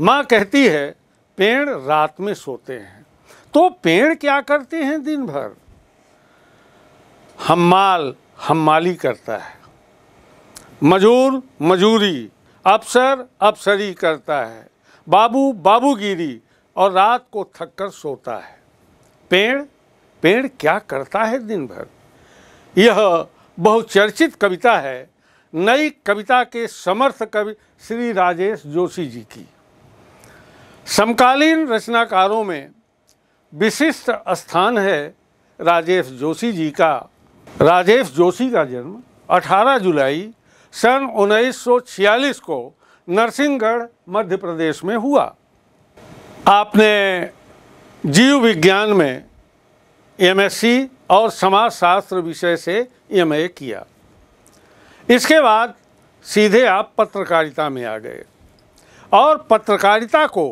माँ कहती है पेड़ रात में सोते हैं तो पेड़ क्या करते हैं दिन भर हमाल हमाली करता है मजूर मजूरी अफसर अफसरी करता है बाबू बाबूगिरी और रात को थक कर सोता है पेड़ पेड़ क्या करता है दिन भर यह बहुचर्चित कविता है नई कविता के समर्थ कवि श्री राजेश जोशी जी की समकालीन रचनाकारों में विशिष्ट स्थान है राजेश जोशी जी का राजेश जोशी का जन्म 18 जुलाई सन 1946 को नरसिंहगढ़ मध्य प्रदेश में हुआ आपने जीव विज्ञान में एमएससी और समाजशास्त्र विषय से एमए किया इसके बाद सीधे आप पत्रकारिता में आ गए और पत्रकारिता को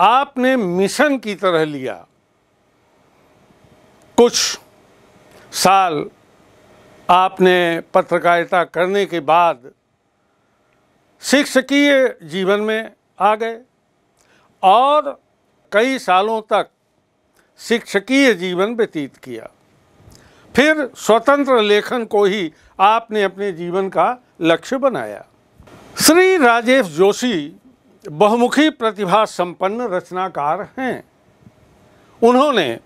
आपने मिशन की तरह लिया कुछ साल आपने पत्रकारिता करने के बाद शिक्षकीय जीवन में आ गए और कई सालों तक शिक्षकीय जीवन व्यतीत किया फिर स्वतंत्र लेखन को ही आपने अपने जीवन का लक्ष्य बनाया श्री राजेश जोशी बहुमुखी प्रतिभा संपन्न रचनाकार हैं उन्होंने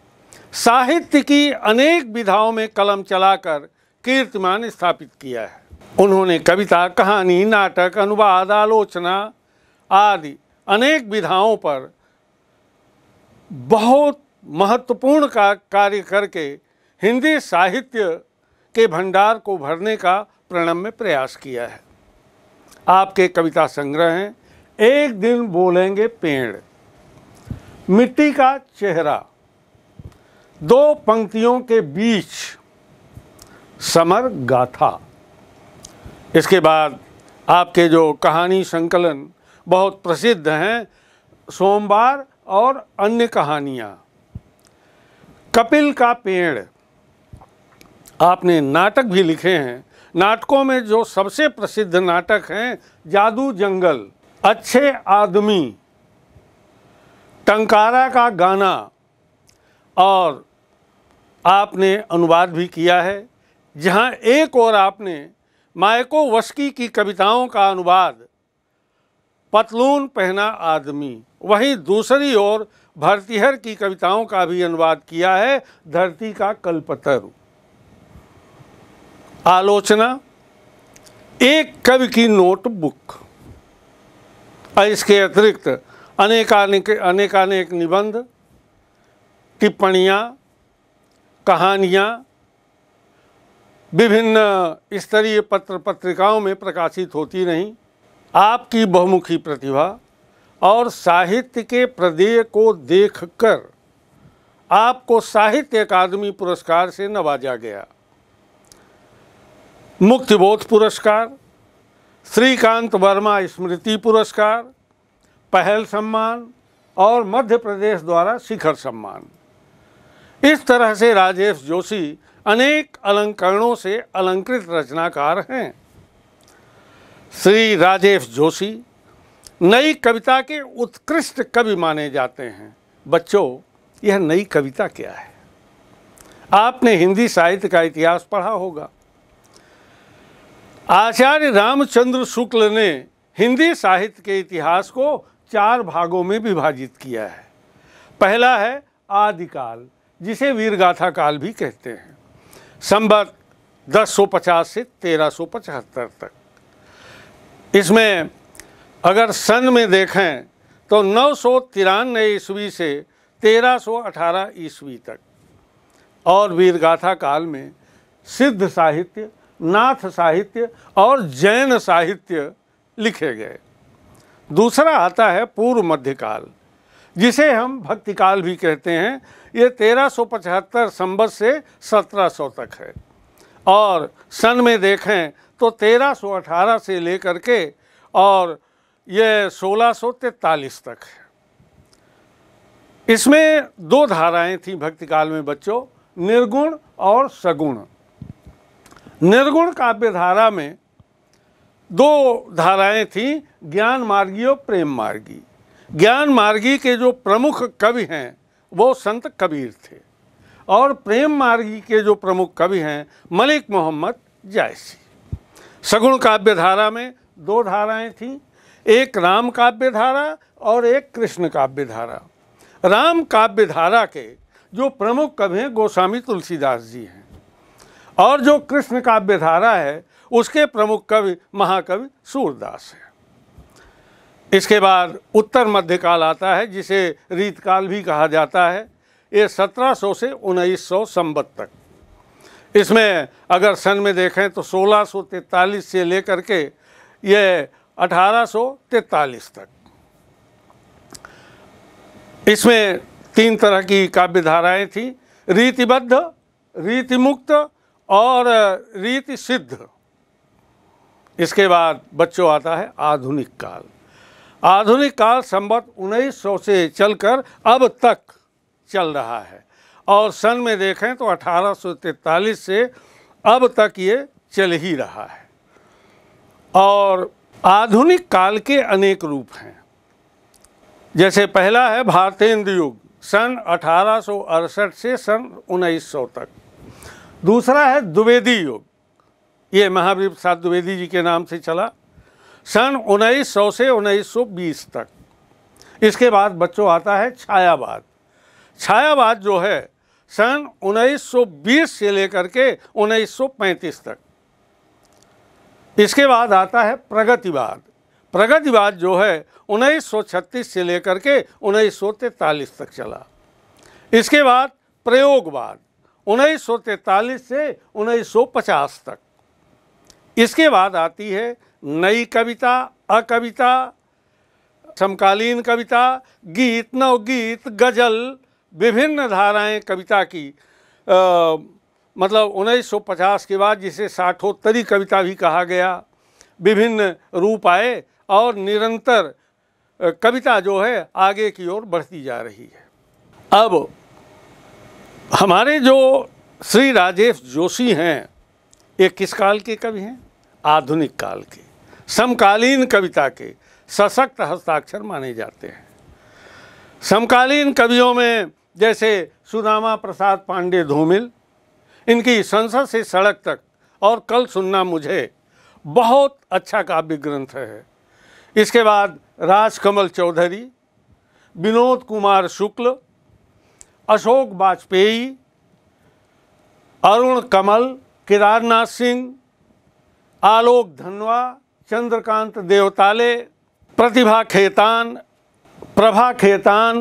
साहित्य की अनेक विधाओं में कलम चलाकर कीर्तिमान स्थापित किया है उन्होंने कविता कहानी नाटक अनुवाद आलोचना आदि अनेक विधाओं पर बहुत महत्वपूर्ण का कार्य करके हिंदी साहित्य के भंडार को भरने का प्रणम्य प्रयास किया है आपके कविता संग्रह हैं एक दिन बोलेंगे पेड़ मिट्टी का चेहरा दो पंक्तियों के बीच समर गाथा इसके बाद आपके जो कहानी संकलन बहुत प्रसिद्ध हैं सोमवार और अन्य कहानियाँ कपिल का पेड़ आपने नाटक भी लिखे हैं नाटकों में जो सबसे प्रसिद्ध नाटक हैं जादू जंगल अच्छे आदमी टंकारा का गाना और आपने अनुवाद भी किया है जहाँ एक और आपने मायको वस्की की कविताओं का अनुवाद पतलून पहना आदमी वहीं दूसरी ओर भरतीहर की कविताओं का भी अनुवाद किया है धरती का कल्पतरु आलोचना एक कवि की नोटबुक और इसके अतिरिक्त अनेकानेक अनेकानेक निबंध टिप्पणियाँ कहानियाँ विभिन्न स्तरीय पत्र पत्रिकाओं में प्रकाशित होती रहीं आपकी बहुमुखी प्रतिभा और साहित्य के प्रदेय को देखकर आपको साहित्य अकादमी पुरस्कार से नवाजा गया मुक्तिबोध पुरस्कार श्रीकांत वर्मा स्मृति पुरस्कार पहल सम्मान और मध्य प्रदेश द्वारा शिखर सम्मान इस तरह से राजेश जोशी अनेक अलंकरणों से अलंकृत रचनाकार हैं श्री राजेश जोशी नई कविता के उत्कृष्ट कवि माने जाते हैं बच्चों यह नई कविता क्या है आपने हिंदी साहित्य का इतिहास पढ़ा होगा आचार्य रामचंद्र शुक्ल ने हिंदी साहित्य के इतिहास को चार भागों में विभाजित किया है पहला है आदिकाल जिसे वीरगाथा काल भी कहते हैं संबत 1050 से तेरह तक इसमें अगर सन में देखें तो नौ सौ तिरानवे ईस्वी से 1318 ईस्वी तक और वीरगाथा काल में सिद्ध साहित्य नाथ साहित्य और जैन साहित्य लिखे गए दूसरा आता है पूर्व मध्यकाल जिसे हम भक्तिकाल भी कहते हैं ये 1375 संबत से 1700 तक है और सन में देखें तो 1318 से लेकर के और ये तैतालीस तक है इसमें दो धाराएं थीं भक्तिकाल में बच्चों निर्गुण और सगुण निर्गुण काव्य धारा में दो धाराएं थीं ज्ञान मार्गी और प्रेम मार्गी ज्ञान मार्गी के जो प्रमुख कवि हैं वो संत कबीर थे और प्रेम मार्गी के जो प्रमुख कवि हैं मलिक मोहम्मद जायसी सगुण काव्य धारा में दो धाराएं थीं एक राम काव्य धारा और एक कृष्ण काव्य धारा राम काव्य धारा के जो प्रमुख कवि हैं गोस्वामी तुलसीदास जी हैं और जो कृष्ण काव्य धारा है उसके प्रमुख कवि महाकवि सूरदास है इसके बाद उत्तर मध्यकाल आता है जिसे रीतकाल भी कहा जाता है ये 1700 से 1900 संबत तक इसमें अगर सन में देखें तो सोलह से लेकर के ये 1843 तक इसमें तीन तरह की काव्य धाराएँ थीं रीतिबद्ध रीतिमुक्त और रीति सिद्ध इसके बाद बच्चों आता है आधुनिक काल आधुनिक काल संबत सौ से चलकर अब तक चल रहा है और सन में देखें तो तैतालीस से अब तक ये चल ही रहा है और आधुनिक काल के अनेक रूप हैं जैसे पहला है भारतेंद्र युग सन अठारह से सन 1900 तक दूसरा है द्विवेदी युग ये महावीर प्रसाद द्विवेदी जी के नाम से चला सन 1900 से 1920 तक इसके बाद बच्चों आता है छायावाद छायावाद जो है सन 1920 से लेकर के 1935 तक इसके बाद आता है प्रगतिवाद प्रगतिवाद जो है 1936 से लेकर के 1943 तक चला इसके बाद प्रयोगवाद उन्नीस से 1950 तक इसके बाद आती है नई कविता अकविता समकालीन कविता गीत नवगीत गज़ल विभिन्न धाराएं कविता की आ, मतलब 1950 के बाद जिसे साठोत्तरी कविता भी कहा गया विभिन्न रूप आए और निरंतर कविता जो है आगे की ओर बढ़ती जा रही है अब हमारे जो श्री राजेश जोशी हैं ये किस काल के कवि हैं आधुनिक काल के समकालीन कविता के सशक्त हस्ताक्षर माने जाते हैं समकालीन कवियों में जैसे सुदामा प्रसाद पांडे धूमिल इनकी संसद से सड़क तक और कल सुनना मुझे बहुत अच्छा काव्य ग्रंथ है इसके बाद राजकमल चौधरी विनोद कुमार शुक्ल अशोक वाजपेयी अरुण कमल केदारनाथ सिंह आलोक धनवा चंद्रकांत देवताले प्रतिभा खेतान प्रभा खेतान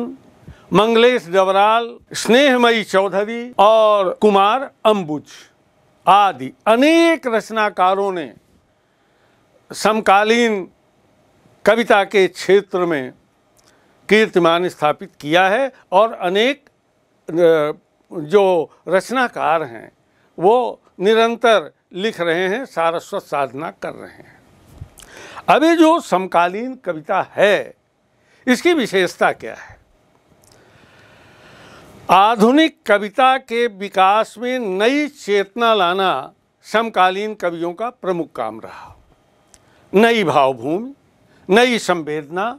मंगलेश जवराल स्नेहमयी चौधरी और कुमार अम्बुज आदि अनेक रचनाकारों ने समकालीन कविता के क्षेत्र में कीर्तिमान स्थापित किया है और अनेक जो रचनाकार हैं वो निरंतर लिख रहे हैं सारस्वत साधना कर रहे हैं अभी जो समकालीन कविता है इसकी विशेषता क्या है आधुनिक कविता के विकास में नई चेतना लाना समकालीन कवियों का प्रमुख काम रहा नई भावभूमि नई संवेदना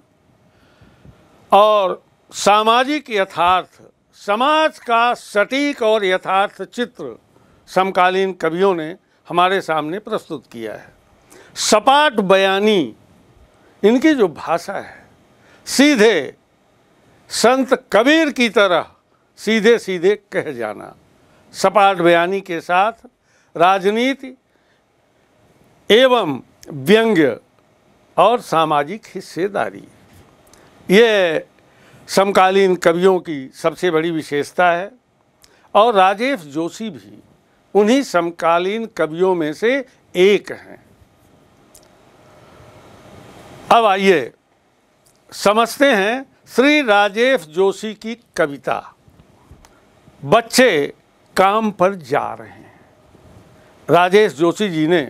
और सामाजिक यथार्थ समाज का सटीक और यथार्थ चित्र समकालीन कवियों ने हमारे सामने प्रस्तुत किया है सपाट बयानी इनकी जो भाषा है सीधे संत कबीर की तरह सीधे सीधे कह जाना सपाट बयानी के साथ राजनीति एवं व्यंग्य और सामाजिक हिस्सेदारी ये समकालीन कवियों की सबसे बड़ी विशेषता है और राजेश जोशी भी उन्हीं समकालीन कवियों में से एक हैं अब आइए समझते हैं श्री राजेश जोशी की कविता बच्चे काम पर जा रहे हैं राजेश जोशी जी ने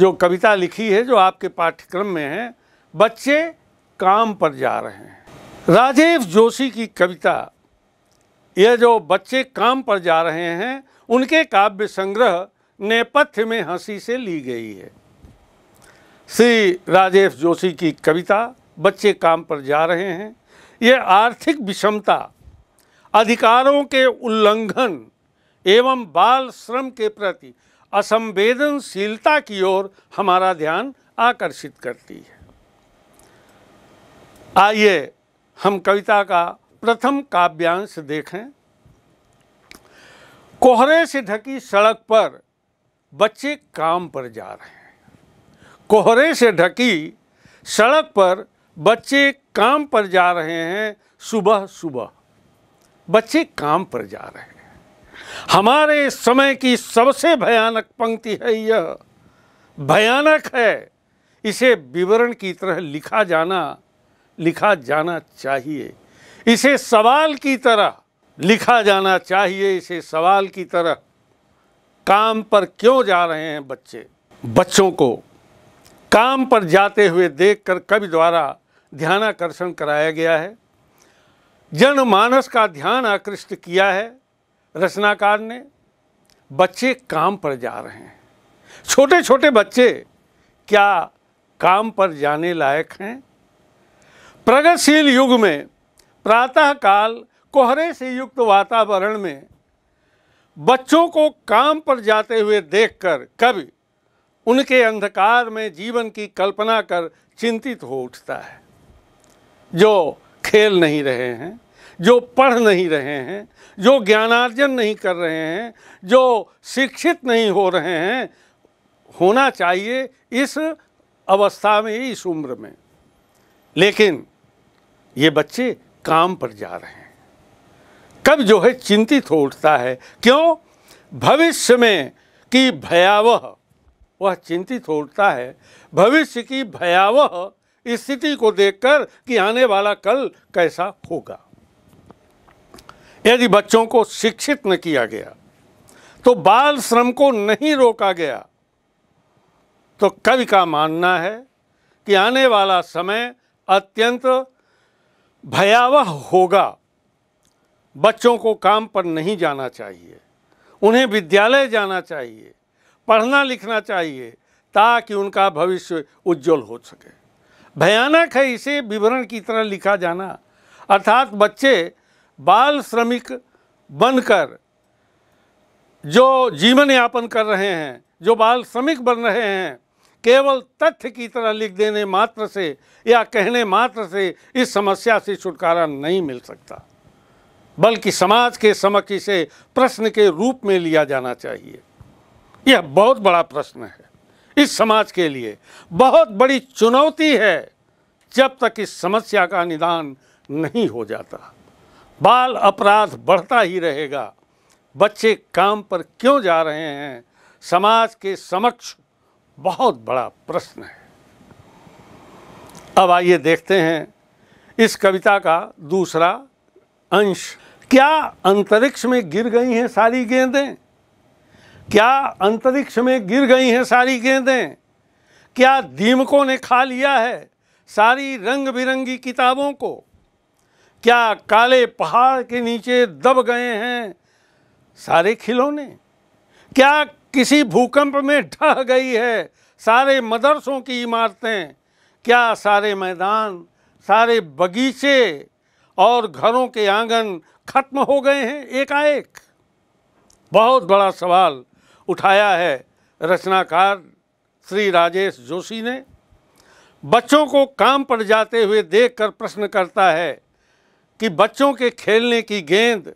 जो कविता लिखी है जो आपके पाठ्यक्रम में है बच्चे काम पर जा रहे हैं राजीव जोशी की कविता ये जो बच्चे काम पर जा रहे हैं उनके काव्य संग्रह नेपथ्य में हंसी से ली गई है श्री राजेश जोशी की कविता बच्चे काम पर जा रहे हैं ये आर्थिक विषमता अधिकारों के उल्लंघन एवं बाल श्रम के प्रति असंवेदनशीलता की ओर हमारा ध्यान आकर्षित करती है आइए हम कविता का प्रथम काव्यांश देखें कोहरे से ढकी सड़क पर बच्चे काम पर जा रहे हैं कोहरे से ढकी सड़क पर बच्चे काम पर जा रहे हैं सुबह सुबह बच्चे काम पर जा रहे हैं हमारे समय की सबसे भयानक पंक्ति है यह भयानक है इसे विवरण की तरह लिखा जाना लिखा जाना चाहिए इसे सवाल की तरह लिखा जाना चाहिए इसे सवाल की तरह काम पर क्यों जा रहे हैं बच्चे बच्चों को काम पर जाते हुए देखकर कवि द्वारा ध्यानाकर्षण कराया गया है जनमानस का ध्यान आकृष्ट किया है रचनाकार ने बच्चे काम पर जा रहे हैं छोटे छोटे बच्चे क्या काम पर जाने लायक हैं प्रगतिशील युग में प्रातःकाल कोहरे से युक्त वातावरण में बच्चों को काम पर जाते हुए देखकर कवि उनके अंधकार में जीवन की कल्पना कर चिंतित हो उठता है जो खेल नहीं रहे हैं जो पढ़ नहीं रहे हैं जो ज्ञानार्जन नहीं कर रहे हैं जो शिक्षित नहीं हो रहे हैं होना चाहिए इस अवस्था में इस उम्र में लेकिन ये बच्चे काम पर जा रहे हैं कब जो है चिंतित हो उठता है क्यों भविष्य में की भयावह वह चिंतित हो उठता है भविष्य की भयावह स्थिति को देखकर कि आने वाला कल कैसा होगा यदि बच्चों को शिक्षित न किया गया तो बाल श्रम को नहीं रोका गया तो कवि का मानना है कि आने वाला समय अत्यंत भयावह होगा बच्चों को काम पर नहीं जाना चाहिए उन्हें विद्यालय जाना चाहिए पढ़ना लिखना चाहिए ताकि उनका भविष्य उज्जवल हो सके भयानक है इसे विवरण की तरह लिखा जाना अर्थात बच्चे बाल श्रमिक बनकर जो जीवन यापन कर रहे हैं जो बाल श्रमिक बन रहे हैं केवल तथ्य की तरह लिख देने मात्र से या कहने मात्र से इस समस्या से छुटकारा नहीं मिल सकता बल्कि समाज के समक्ष इसे प्रश्न के रूप में लिया जाना चाहिए यह बहुत बड़ा प्रश्न है इस समाज के लिए बहुत बड़ी चुनौती है जब तक इस समस्या का निदान नहीं हो जाता बाल अपराध बढ़ता ही रहेगा बच्चे काम पर क्यों जा रहे हैं समाज के समक्ष बहुत बड़ा प्रश्न है अब आइए देखते हैं इस कविता का दूसरा अंश क्या अंतरिक्ष में गिर गई हैं सारी गेंदें क्या अंतरिक्ष में गिर गई हैं सारी गेंदें क्या दीमकों ने खा लिया है सारी रंग बिरंगी किताबों को क्या काले पहाड़ के नीचे दब गए हैं सारे खिलौने क्या किसी भूकंप में ढह गई है सारे मदरसों की इमारतें क्या सारे मैदान सारे बगीचे और घरों के आंगन खत्म हो गए हैं एकाएक बहुत बड़ा सवाल उठाया है रचनाकार श्री राजेश जोशी ने बच्चों को काम पर जाते हुए देखकर प्रश्न करता है कि बच्चों के खेलने की गेंद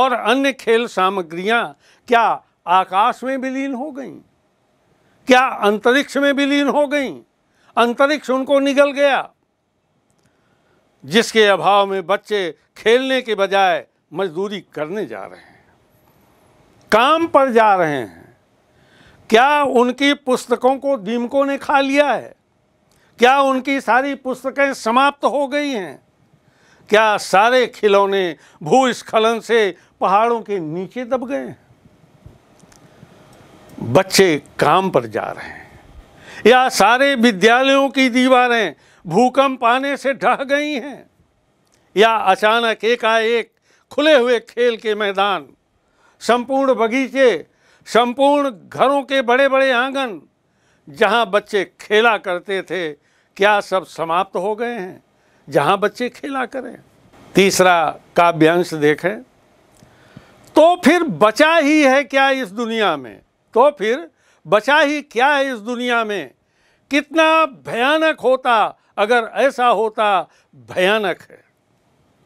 और अन्य खेल सामग्रियां क्या आकाश में विलीन हो गई क्या अंतरिक्ष में विलीन हो गई अंतरिक्ष उनको निगल गया जिसके अभाव में बच्चे खेलने के बजाय मजदूरी करने जा रहे हैं काम पर जा रहे हैं क्या उनकी पुस्तकों को दीमकों ने खा लिया है क्या उनकी सारी पुस्तकें समाप्त हो गई हैं क्या सारे खिलौने भूस्खलन से पहाड़ों के नीचे दब गए हैं बच्चे काम पर जा रहे हैं या सारे विद्यालयों की दीवारें भूकंप आने से ढह गई हैं या अचानक एकाएक खुले हुए खेल के मैदान संपूर्ण बगीचे संपूर्ण घरों के बड़े बड़े आंगन जहां बच्चे खेला करते थे क्या सब समाप्त हो गए हैं जहां बच्चे खेला करें तीसरा काव्यांश देखें तो फिर बचा ही है क्या इस दुनिया में तो फिर बचा ही क्या है इस दुनिया में कितना भयानक होता अगर ऐसा होता भयानक है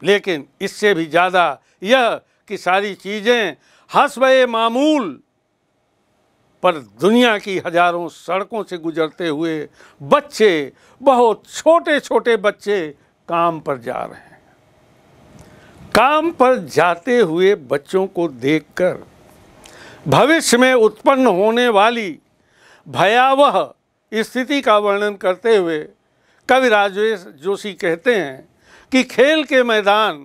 लेकिन इससे भी ज़्यादा यह कि सारी चीज़ें हंस मामूल पर दुनिया की हजारों सड़कों से गुजरते हुए बच्चे बहुत छोटे छोटे बच्चे काम पर जा रहे हैं काम पर जाते हुए बच्चों को देखकर भविष्य में उत्पन्न होने वाली भयावह स्थिति का वर्णन करते हुए कवि राजेश जोशी कहते हैं कि खेल के मैदान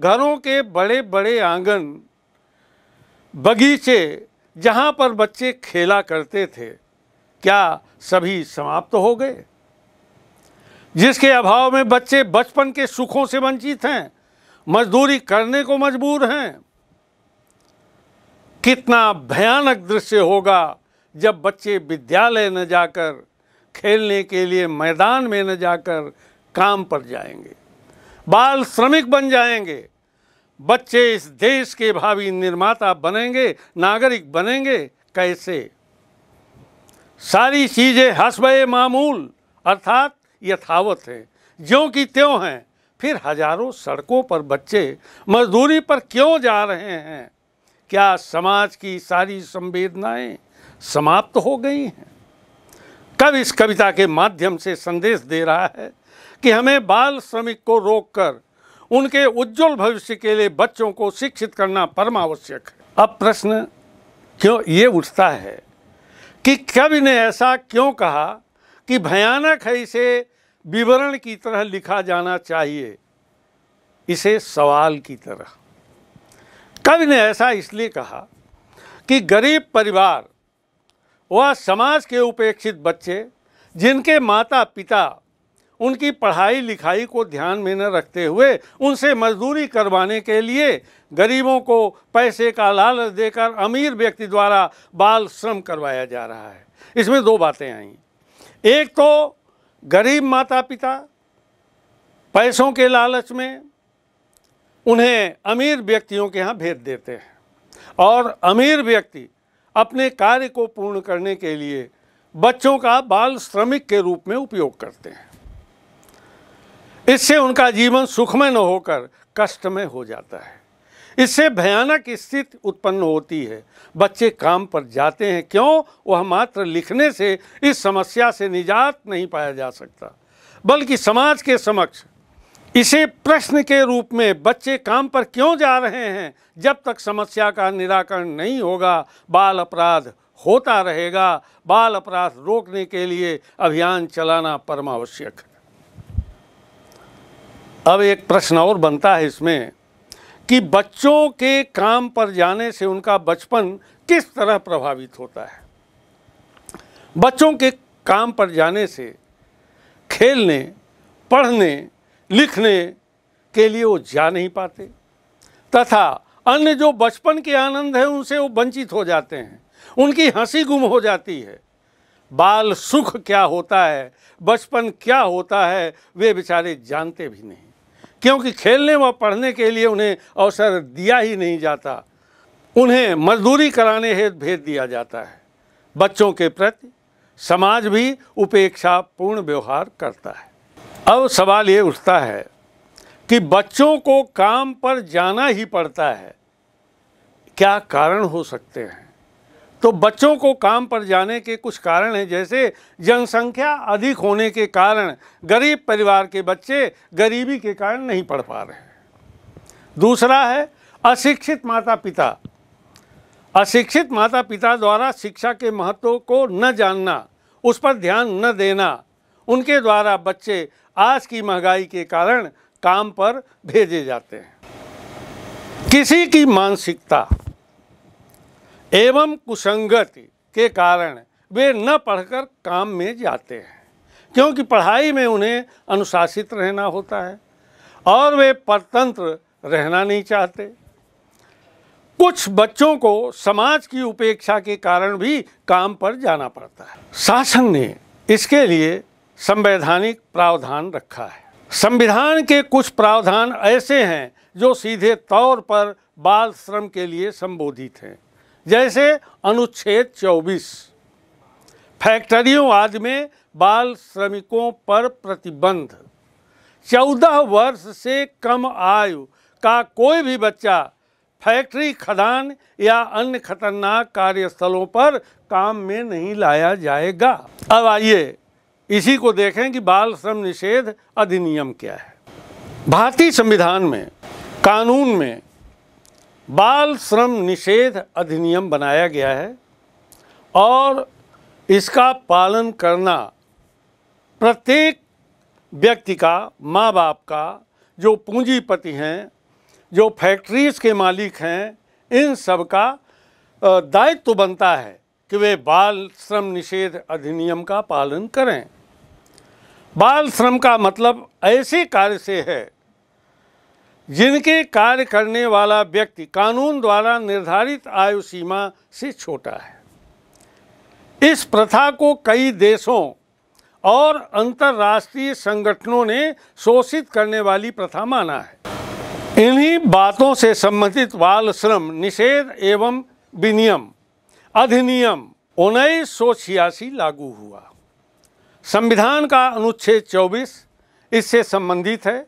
घरों के बड़े बड़े आंगन बगीचे जहाँ पर बच्चे खेला करते थे क्या सभी समाप्त हो गए जिसके अभाव में बच्चे बचपन के सुखों से वंचित हैं मजदूरी करने को मजबूर हैं कितना भयानक दृश्य होगा जब बच्चे विद्यालय न जाकर खेलने के लिए मैदान में न जाकर काम पर जाएंगे बाल श्रमिक बन जाएंगे बच्चे इस देश के भावी निर्माता बनेंगे नागरिक बनेंगे कैसे सारी चीज़ें हसब मामूल अर्थात यथावत है जो की त्यों हैं फिर हजारों सड़कों पर बच्चे मजदूरी पर क्यों जा रहे हैं क्या समाज की सारी संवेदनाएं समाप्त हो गई हैं कब इस कविता के माध्यम से संदेश दे रहा है कि हमें बाल श्रमिक को रोककर उनके उज्जवल भविष्य के लिए बच्चों को शिक्षित करना परम आवश्यक है अब प्रश्न क्यों ये उठता है कि कवि ने ऐसा क्यों कहा कि भयानक है इसे विवरण की तरह लिखा जाना चाहिए इसे सवाल की तरह कवि ने ऐसा इसलिए कहा कि गरीब परिवार वह समाज के उपेक्षित बच्चे जिनके माता पिता उनकी पढ़ाई लिखाई को ध्यान में न रखते हुए उनसे मजदूरी करवाने के लिए गरीबों को पैसे का लालच देकर अमीर व्यक्ति द्वारा बाल श्रम करवाया जा रहा है इसमें दो बातें आई एक तो गरीब माता पिता पैसों के लालच में उन्हें अमीर व्यक्तियों के यहाँ भेज देते हैं और अमीर व्यक्ति अपने कार्य को पूर्ण करने के लिए बच्चों का बाल श्रमिक के रूप में उपयोग करते हैं इससे उनका जीवन सुखमय न होकर कष्टमय हो जाता है इससे भयानक स्थिति उत्पन्न होती है बच्चे काम पर जाते हैं क्यों वह मात्र लिखने से इस समस्या से निजात नहीं पाया जा सकता बल्कि समाज के समक्ष इसे प्रश्न के रूप में बच्चे काम पर क्यों जा रहे हैं जब तक समस्या का निराकरण नहीं होगा बाल अपराध होता रहेगा बाल अपराध रोकने के लिए अभियान चलाना परमावश्यक है अब एक प्रश्न और बनता है इसमें कि बच्चों के काम पर जाने से उनका बचपन किस तरह प्रभावित होता है बच्चों के काम पर जाने से खेलने पढ़ने लिखने के लिए वो जा नहीं पाते तथा अन्य जो बचपन के आनंद है उनसे वो वंचित हो जाते हैं उनकी हंसी गुम हो जाती है बाल सुख क्या होता है बचपन क्या होता है वे बेचारे जानते भी नहीं क्योंकि खेलने व पढ़ने के लिए उन्हें अवसर दिया ही नहीं जाता उन्हें मजदूरी कराने हेतु भेज दिया जाता है बच्चों के प्रति समाज भी उपेक्षापूर्ण व्यवहार करता है अब सवाल ये उठता है कि बच्चों को काम पर जाना ही पड़ता है क्या कारण हो सकते हैं तो बच्चों को काम पर जाने के कुछ कारण हैं जैसे जनसंख्या अधिक होने के कारण गरीब परिवार के बच्चे गरीबी के कारण नहीं पढ़ पा रहे दूसरा है अशिक्षित माता पिता अशिक्षित माता पिता द्वारा शिक्षा के महत्व को न जानना उस पर ध्यान न देना उनके द्वारा बच्चे आज की महंगाई के कारण काम पर भेजे जाते हैं किसी की मानसिकता एवं कुसंगति के कारण वे न पढ़कर काम में जाते हैं क्योंकि पढ़ाई में उन्हें अनुशासित रहना होता है और वे परतंत्र रहना नहीं चाहते कुछ बच्चों को समाज की उपेक्षा के कारण भी काम पर जाना पड़ता है शासन ने इसके लिए संवैधानिक प्रावधान रखा है संविधान के कुछ प्रावधान ऐसे हैं जो सीधे तौर पर बाल श्रम के लिए संबोधित हैं जैसे अनुच्छेद 24 फैक्ट्रियों आदि में बाल श्रमिकों पर प्रतिबंध 14 वर्ष से कम आयु का कोई भी बच्चा फैक्ट्री खदान या अन्य खतरनाक कार्यस्थलों पर काम में नहीं लाया जाएगा अब आइए इसी को देखें कि बाल श्रम निषेध अधिनियम क्या है भारतीय संविधान में कानून में बाल श्रम निषेध अधिनियम बनाया गया है और इसका पालन करना प्रत्येक व्यक्ति का माँ बाप का जो पूंजीपति हैं जो फैक्ट्रीज़ के मालिक हैं इन सब का दायित्व तो बनता है कि वे बाल श्रम निषेध अधिनियम का पालन करें बाल श्रम का मतलब ऐसे कार्य से है जिनके कार्य करने वाला व्यक्ति कानून द्वारा निर्धारित आयु सीमा से छोटा है इस प्रथा को कई देशों और अंतर्राष्ट्रीय संगठनों ने शोषित करने वाली प्रथा माना है इन्हीं बातों से संबंधित बाल श्रम निषेध एवं विनियम अधिनियम उन्नीस लागू हुआ संविधान का अनुच्छेद 24 इससे संबंधित है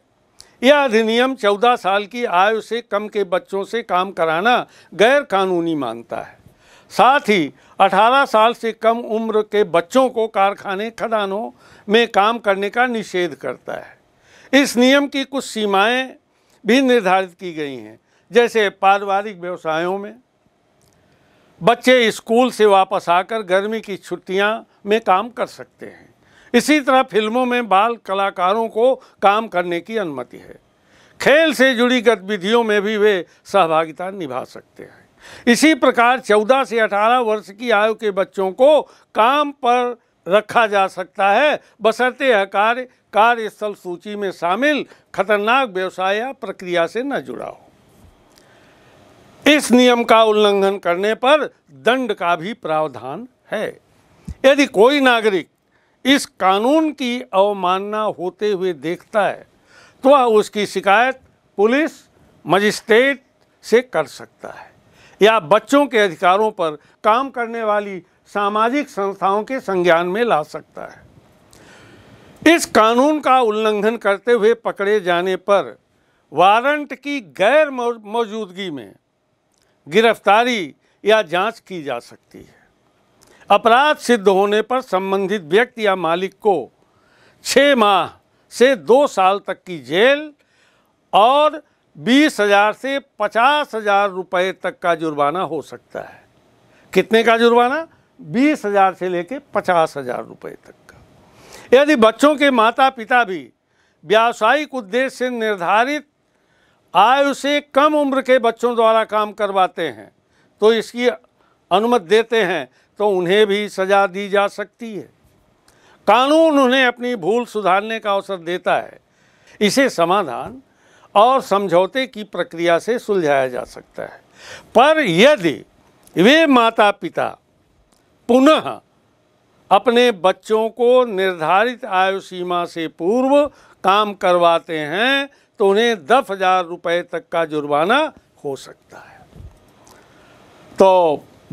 यह अधिनियम 14 साल की आयु से कम के बच्चों से काम कराना गैर कानूनी मानता है साथ ही 18 साल से कम उम्र के बच्चों को कारखाने खदानों में काम करने का निषेध करता है इस नियम की कुछ सीमाएं भी निर्धारित की गई हैं जैसे पारिवारिक व्यवसायों में बच्चे स्कूल से वापस आकर गर्मी की छुट्टियां में काम कर सकते हैं इसी तरह फिल्मों में बाल कलाकारों को काम करने की अनुमति है खेल से जुड़ी गतिविधियों में भी वे सहभागिता निभा सकते हैं इसी प्रकार 14 से 18 वर्ष की आयु के बच्चों को काम पर रखा जा सकता है बसरते यह कार्य कार्यस्थल सूची में शामिल खतरनाक व्यवसाय या प्रक्रिया से न जुड़ा हो इस नियम का उल्लंघन करने पर दंड का भी प्रावधान है यदि कोई नागरिक इस कानून की अवमानना होते हुए देखता है तो वह उसकी शिकायत पुलिस मजिस्ट्रेट से कर सकता है या बच्चों के अधिकारों पर काम करने वाली सामाजिक संस्थाओं के संज्ञान में ला सकता है इस कानून का उल्लंघन करते हुए पकड़े जाने पर वारंट की गैर मौजूदगी में गिरफ्तारी या जांच की जा सकती है अपराध सिद्ध होने पर संबंधित व्यक्ति या मालिक को छः माह से दो साल तक की जेल और बीस हजार से पचास हजार रुपये तक का जुर्माना हो सकता है कितने का जुर्माना बीस हजार से लेकर पचास हजार रुपये तक का यदि बच्चों के माता पिता भी व्यावसायिक उद्देश्य से निर्धारित आयु से कम उम्र के बच्चों द्वारा काम करवाते हैं तो इसकी अनुमति देते हैं तो उन्हें भी सज़ा दी जा सकती है कानून उन्हें अपनी भूल सुधारने का अवसर देता है इसे समाधान और समझौते की प्रक्रिया से सुलझाया जा सकता है पर यदि वे माता पिता पुनः अपने बच्चों को निर्धारित आयु सीमा से पूर्व काम करवाते हैं तो उन्हें दस हजार रुपये तक का जुर्माना हो सकता है तो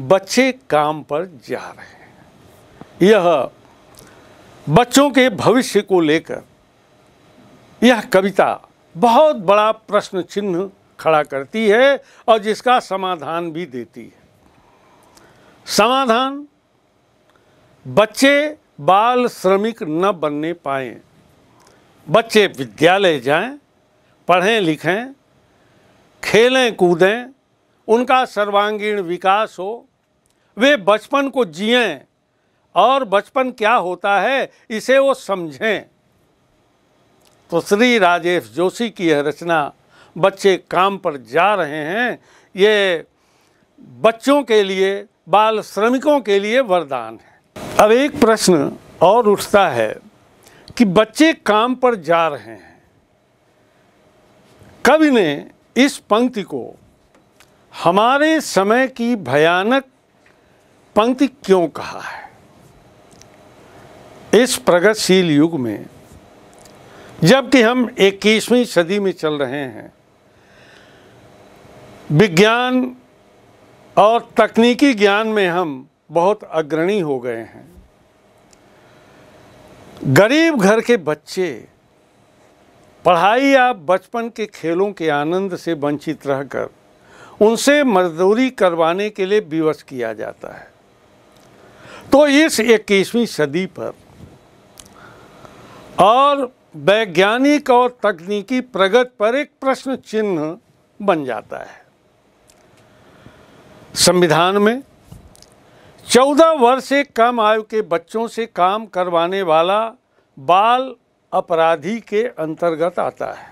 बच्चे काम पर जा रहे हैं यह बच्चों के भविष्य को लेकर यह कविता बहुत बड़ा प्रश्न चिन्ह खड़ा करती है और जिसका समाधान भी देती है समाधान बच्चे बाल श्रमिक न बनने पाए बच्चे विद्यालय जाएं, पढ़ें लिखें खेलें कूदें उनका सर्वांगीण विकास हो वे बचपन को जिए और बचपन क्या होता है इसे वो समझें तो श्री राजेश जोशी की यह रचना बच्चे काम पर जा रहे हैं ये बच्चों के लिए बाल श्रमिकों के लिए वरदान है अब एक प्रश्न और उठता है कि बच्चे काम पर जा रहे हैं कवि ने इस पंक्ति को हमारे समय की भयानक पंक्ति क्यों कहा है इस प्रगतिशील युग में जबकि हम 21वीं सदी में चल रहे हैं विज्ञान और तकनीकी ज्ञान में हम बहुत अग्रणी हो गए हैं गरीब घर के बच्चे पढ़ाई या बचपन के खेलों के आनंद से वंचित रहकर उनसे मजदूरी करवाने के लिए विवश किया जाता है तो इस 21वीं सदी पर और वैज्ञानिक और तकनीकी प्रगति पर एक प्रश्न चिन्ह बन जाता है संविधान में चौदह वर्ष से कम आयु के बच्चों से काम करवाने वाला बाल अपराधी के अंतर्गत आता है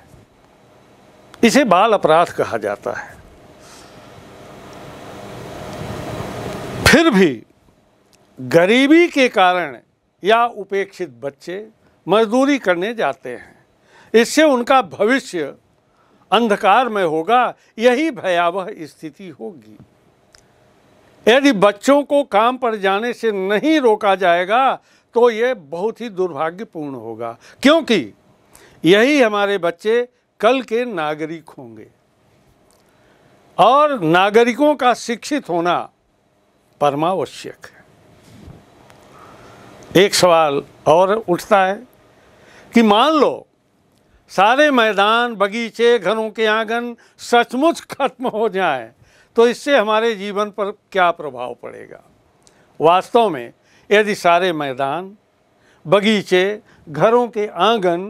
इसे बाल अपराध कहा जाता है फिर भी गरीबी के कारण या उपेक्षित बच्चे मजदूरी करने जाते हैं इससे उनका भविष्य अंधकार में होगा यही भयावह स्थिति होगी यदि बच्चों को काम पर जाने से नहीं रोका जाएगा तो ये बहुत ही दुर्भाग्यपूर्ण होगा क्योंकि यही हमारे बच्चे कल के नागरिक होंगे और नागरिकों का शिक्षित होना परमावश्यक है एक सवाल और उठता है कि मान लो सारे मैदान बगीचे घरों के आंगन सचमुच खत्म हो जाए तो इससे हमारे जीवन पर क्या प्रभाव पड़ेगा वास्तव में यदि सारे मैदान बगीचे घरों के आंगन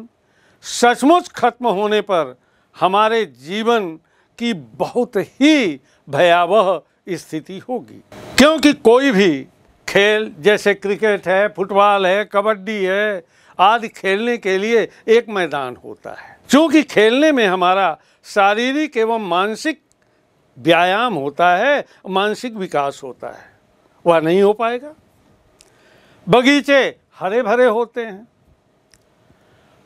सचमुच खत्म होने पर हमारे जीवन की बहुत ही भयावह स्थिति होगी क्योंकि कोई भी खेल जैसे क्रिकेट है फुटबॉल है कबड्डी है आदि खेलने के लिए एक मैदान होता है चूँकि खेलने में हमारा शारीरिक एवं मानसिक व्यायाम होता है मानसिक विकास होता है वह नहीं हो पाएगा बगीचे हरे भरे होते हैं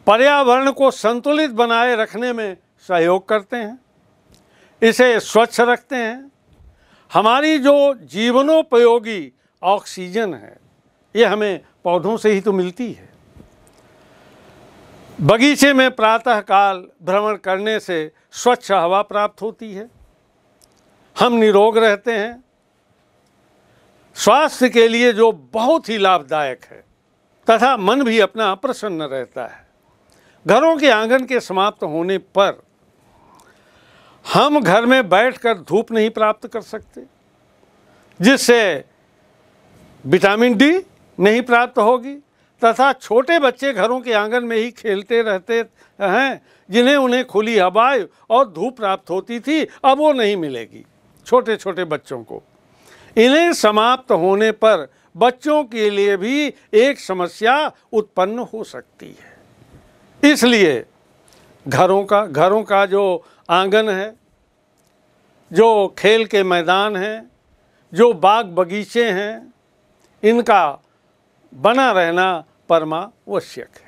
पर्यावरण को संतुलित बनाए रखने में सहयोग करते हैं इसे स्वच्छ रखते हैं हमारी जो जीवनोपयोगी ऑक्सीजन है ये हमें पौधों से ही तो मिलती है बगीचे में प्रातःकाल भ्रमण करने से स्वच्छ हवा प्राप्त होती है हम निरोग रहते हैं स्वास्थ्य के लिए जो बहुत ही लाभदायक है तथा मन भी अपना प्रसन्न रहता है घरों के आंगन के समाप्त होने पर हम घर में बैठकर धूप नहीं प्राप्त कर सकते जिससे विटामिन डी नहीं प्राप्त होगी तथा छोटे बच्चे घरों के आंगन में ही खेलते रहते हैं जिन्हें उन्हें खुली हवाए और धूप प्राप्त होती थी अब वो नहीं मिलेगी छोटे छोटे बच्चों को इन्हें समाप्त होने पर बच्चों के लिए भी एक समस्या उत्पन्न हो सकती है इसलिए घरों का घरों का जो आंगन है जो खेल के मैदान हैं जो बाग बगीचे हैं इनका बना रहना परमावश्यक है